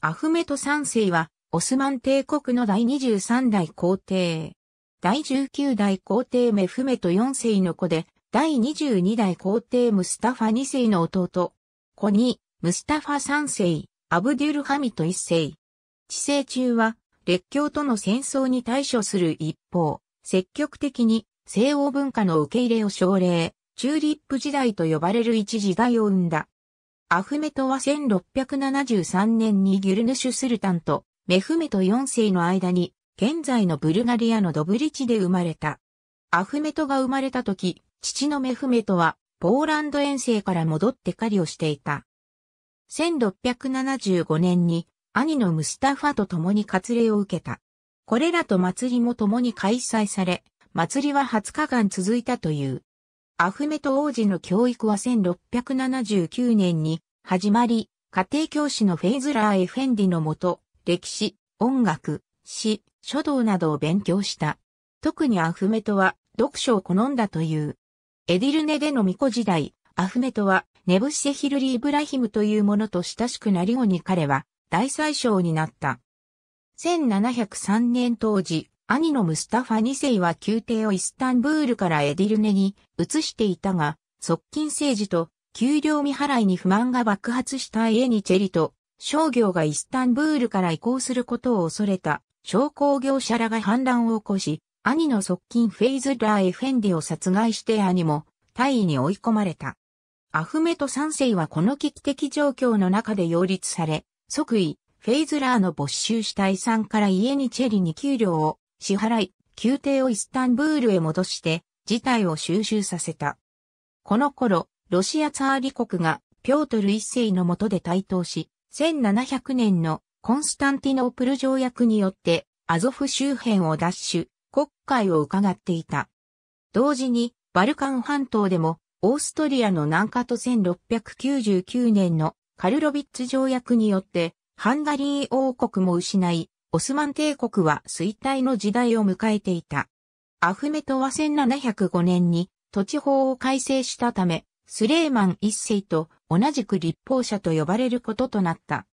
アフメト三世は、オスマン帝国の第23代皇帝。第19代皇帝メフメト4世の子で、第22代皇帝ムスタファ2世の弟。子に、ムスタファ3世、アブデュルハミト1世。治世中は、列強との戦争に対処する一方、積極的に西欧文化の受け入れを奨励、チューリップ時代と呼ばれる一時代を生んだ。アフメトは1673年にギュルヌシュスルタンとメフメト4世の間に現在のブルガリアのドブリチで生まれた。アフメトが生まれた時、父のメフメトはポーランド遠征から戻って狩りをしていた。1675年に兄のムスタファと共に割礼を受けた。これらと祭りも共に開催され、祭りは20日間続いたという。アフメト王子の教育は1679年に始まり、家庭教師のフェイズラー・エフェンディのもと、歴史、音楽、詩、書道などを勉強した。特にアフメトは読書を好んだという。エディルネでの巫女時代、アフメトはネブシェヒルリ・ー・ブラヒムというものと親しくなり後に彼は大宰相になった。1703年当時、兄のムスタファ2世は宮廷をイスタンブールからエディルネに移していたが、側近政治と給料未払いに不満が爆発した家にチェリと、商業がイスタンブールから移行することを恐れた商工業者らが反乱を起こし、兄の側近フェイズラー・エフェンディを殺害して兄も大尉に追い込まれた。アフメト3世はこの危機的状況の中で擁立され、即位、フェイズラーの没収した遺産から家にチェリに給料を支払い、宮廷をイスタンブールへ戻して、事態を収拾させた。この頃、ロシアツァーリ国がピョートル一世の下で台頭し、1700年のコンスタンティノープル条約によってアゾフ周辺を奪取、国会を伺っていた。同時にバルカン半島でもオーストリアの南下と1699年のカルロビッツ条約によってハンガリー王国も失い、オスマン帝国は衰退の時代を迎えていた。アフメトは1705年に土地法を改正したため、スレーマン一世と同じく立法者と呼ばれることとなった。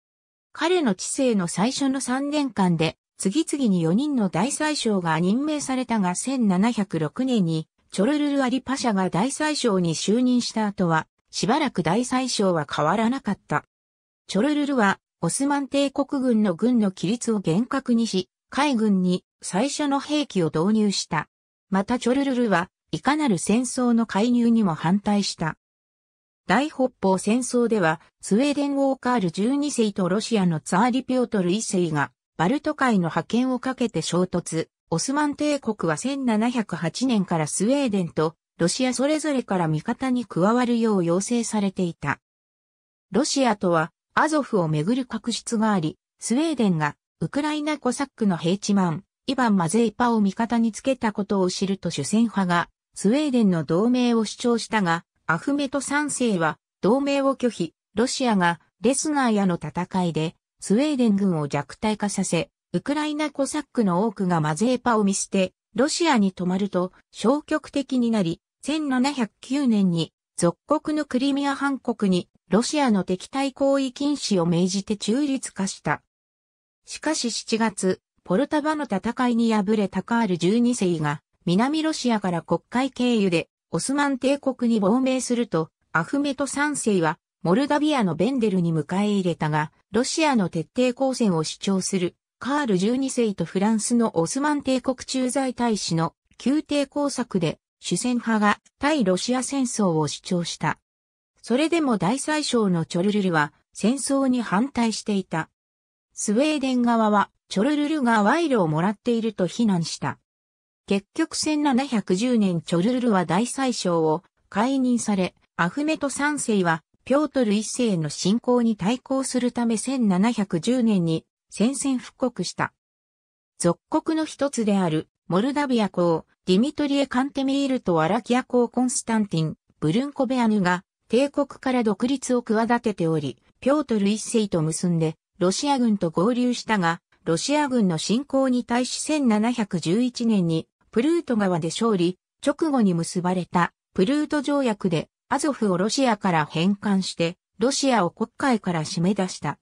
彼の治世の最初の3年間で、次々に4人の大宰相が任命されたが1706年に、チョルルルアリパシャが大宰相に就任した後は、しばらく大宰相は変わらなかった。チョルルルは、オスマン帝国軍の軍の規律を厳格にし、海軍に最初の兵器を導入した。またチョルルルは、いかなる戦争の介入にも反対した。大北方戦争では、スウェーデン・ウォーカール12世とロシアのツァーリ・ピオトル1世が、バルト海の覇権をかけて衝突。オスマン帝国は1708年からスウェーデンとロシアそれぞれから味方に加わるよう要請されていた。ロシアとはアゾフをめぐる確執があり、スウェーデンがウクライナコサックのヘイチマン、イヴァン・マゼイパを味方につけたことを知ると主戦派がスウェーデンの同盟を主張したが、アフメト3世は同盟を拒否、ロシアがレスナーやの戦いでスウェーデン軍を弱体化させ、ウクライナコサックの多くがマゼーパを見捨て、ロシアに止まると消極的になり、1709年に属国のクリミア半国にロシアの敵対行為禁止を命じて中立化した。しかし7月、ポルタバの戦いに敗れたカール12世が南ロシアから国会経由でオスマン帝国に亡命すると、アフメト3世は、モルダビアのベンデルに迎え入れたが、ロシアの徹底抗戦を主張する、カール12世とフランスのオスマン帝国駐在大使の宮廷工作で、主戦派が対ロシア戦争を主張した。それでも大宰相のチョルルルは戦争に反対していた。スウェーデン側はチョルルルが賄賂をもらっていると非難した。結局1710年チョルルルは大宰相を解任され、アフメト三世はピョートル一世の侵攻に対抗するため1710年に戦線復刻した。属国の一つであるモルダビア公、ディミトリエ・カンテミールとアラキア公コンスタンティン、ブルンコベアヌが帝国から独立を企てており、ピョートル一世と結んでロシア軍と合流したが、ロシア軍の侵攻に対し1711年にプルート川で勝利、直後に結ばれたプルート条約でアゾフをロシアから返還して、ロシアを国会から締め出した。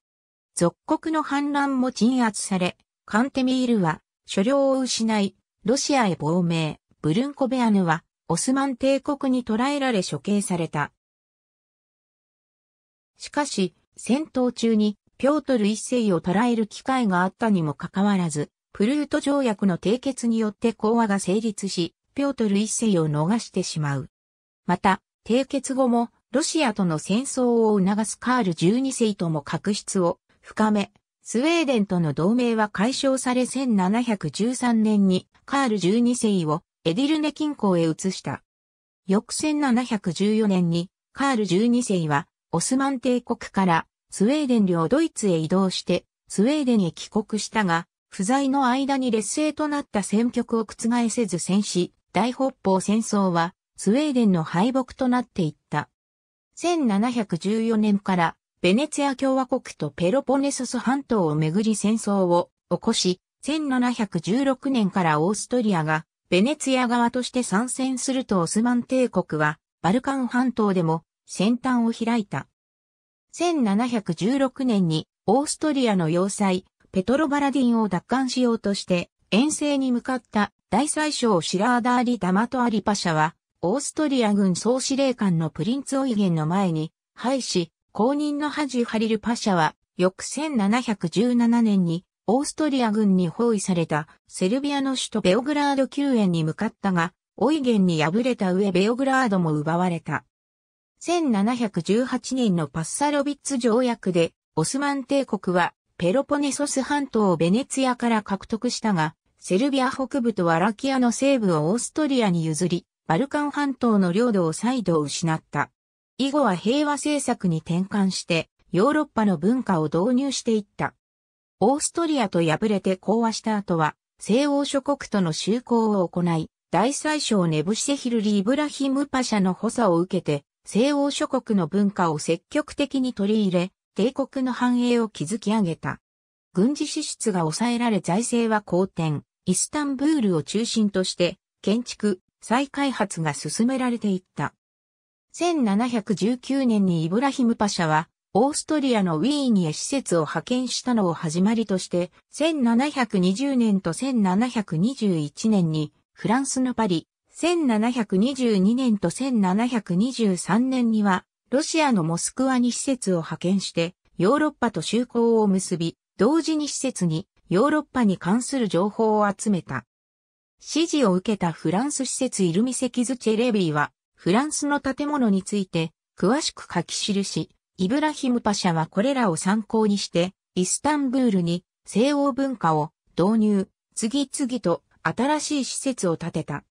属国の反乱も鎮圧され、カンテミールは所領を失い、ロシアへ亡命、ブルンコベアヌはオスマン帝国に捕らえられ処刑された。しかし、戦闘中にピョートル一世を捕らえる機会があったにもかかわらず、プルート条約の締結によって講和が成立し、ピョートル一世を逃してしまう。また、締結後も、ロシアとの戦争を促すカール12世とも確執を深め、スウェーデンとの同盟は解消され1713年にカール12世をエディルネ近郊へ移した。翌1714年にカール12世はオスマン帝国からスウェーデン領ドイツへ移動してスウェーデンへ帰国したが不在の間に劣勢となった戦局を覆せず戦死、大北方戦争は、スウェーデンの敗北となっていった。1714年から、ベネツィア共和国とペロポネソス半島をめぐり戦争を起こし、1716年からオーストリアが、ベネツィア側として参戦するとオスマン帝国は、バルカン半島でも先端を開いた。1716年にオーストリアの要塞、ペトロバラディンを奪還しようとして、遠征に向かった大宰相シラーダーリ・ダマト・アリパシャは、オーストリア軍総司令官のプリンツ・オイゲンの前に、敗し、後任のハジ・ハリル・パシャは、翌1717年に、オーストリア軍に包囲されたセルビアの首都ベオグラード宮援に向かったが、オイゲンに敗れた上ベオグラードも奪われた。1718年のパッサロビッツ条約で、オスマン帝国はペロポネソス半島をベネツィアから獲得したが、セルビア北部とアラキアの西部をオーストリアに譲り、バルカン半島の領土を再度失った。以後は平和政策に転換して、ヨーロッパの文化を導入していった。オーストリアと敗れて講和した後は、西欧諸国との修好を行い、大宰相ネブシセヒルリ・イブラヒム・パシャの補佐を受けて、西欧諸国の文化を積極的に取り入れ、帝国の繁栄を築き上げた。軍事支出が抑えられ財政は好転、イスタンブールを中心として建築、再開発が進められていった。1719年にイブラヒムパシャは、オーストリアのウィーニへ施設を派遣したのを始まりとして、1720年と1721年に、フランスのパリ、1722年と1723年には、ロシアのモスクワに施設を派遣して、ヨーロッパと就航を結び、同時に施設にヨーロッパに関する情報を集めた。指示を受けたフランス施設イルミセキズチェレビーは、フランスの建物について、詳しく書き記し、イブラヒムパシャはこれらを参考にして、イスタンブールに西欧文化を導入、次々と新しい施設を建てた。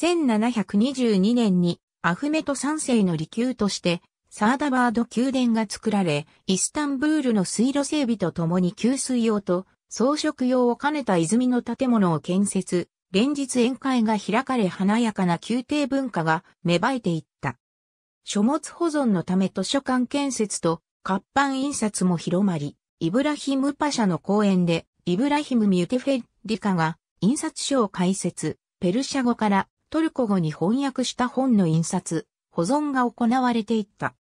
1722年にアフメト3世の利休として、サーダバード宮殿が作られ、イスタンブールの水路整備とともに給水用と装飾用を兼ねた泉の建物を建設、連日宴会が開かれ華やかな宮廷文化が芽生えていった。書物保存のため図書館建設と活版印刷も広まり、イブラヒムパシャの公演で、イブラヒム・ミュテフェ・リカが印刷所を開設、ペルシャ語からトルコ語に翻訳した本の印刷、保存が行われていった。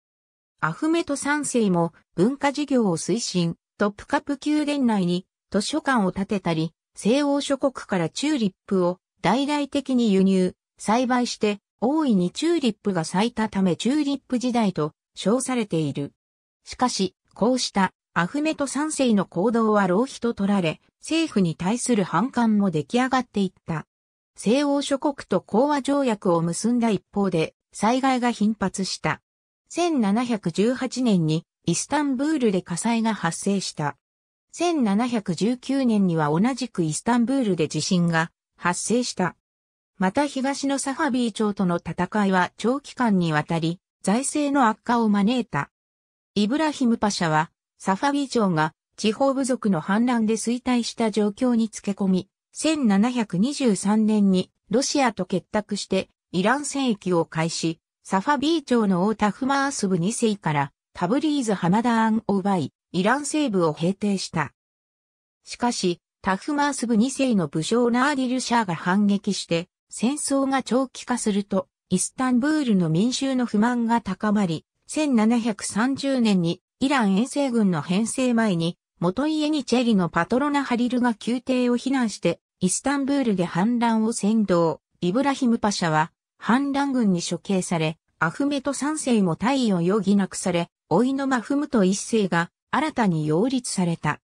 アフメト三世も文化事業を推進、トップカプ宮殿内に図書館を建てたり、西欧諸国からチューリップを大々的に輸入、栽培して大いにチューリップが咲いたためチューリップ時代と称されている。しかし、こうしたアフメト三世の行動は浪費と取られ、政府に対する反感も出来上がっていった。西欧諸国と講和条約を結んだ一方で、災害が頻発した。1718年にイスタンブールで火災が発生した。1719年には同じくイスタンブールで地震が発生した。また東のサファビー町との戦いは長期間にわたり財政の悪化を招いた。イブラヒムパシャはサファビー町が地方部族の反乱で衰退した状況につけ込み、1723年にロシアと結託してイラン戦役を開始、サファビー朝の王タフマースブ2世からタブリーズ・ハマダーンを奪い、イラン西部を平定した。しかし、タフマースブ2世の武将ナーディル・シャーが反撃して、戦争が長期化すると、イスタンブールの民衆の不満が高まり、1730年にイラン遠征軍の編成前に、元家にチェリのパトロナ・ハリルが宮廷を避難してイスタンブールで反乱を先導、イブラヒムパシャは反乱軍に処刑され、アフメト三世も退位を余儀なくされ、老いのマフムト一世が新たに擁立された。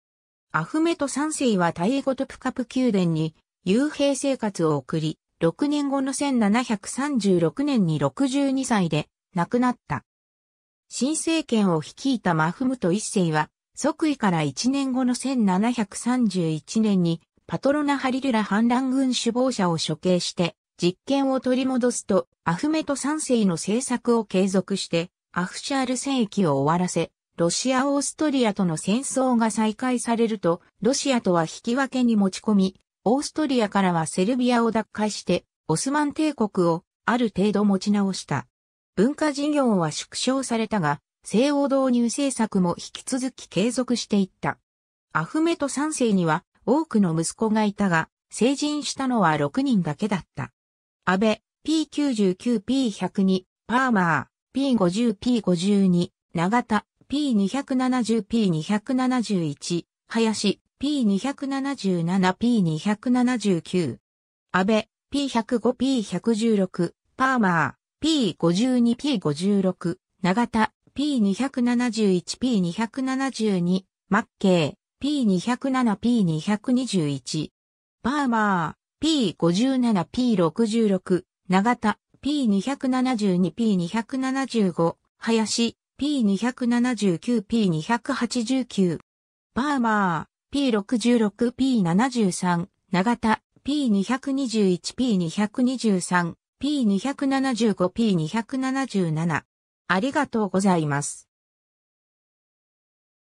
アフメト三世はタイエゴトプカプ宮殿に幽閉生活を送り、6年後の1736年に62歳で亡くなった。新政権を率いたマフムト一世は、即位から1年後の1731年にパトロナハリルラ反乱軍首謀者を処刑して、実権を取り戻すと、アフメト3世の政策を継続して、アフシャール戦役を終わらせ、ロシア・オーストリアとの戦争が再開されると、ロシアとは引き分けに持ち込み、オーストリアからはセルビアを奪回して、オスマン帝国をある程度持ち直した。文化事業は縮小されたが、西欧導入政策も引き続き継続していった。アフメト3世には多くの息子がいたが、成人したのは6人だけだった。安倍、P99、P102、パーマー、P50、P52、長田、P270、P271、林、P277、P279。安倍、P105、P116、パーマー、P52、P56、長田、P271、P272、マッケー。P207P221、パーマー、P57P66、長田、P272P275、林、P279P289、パーマー、P66P73、長田、P221P223、P275P277。ありがとうございます。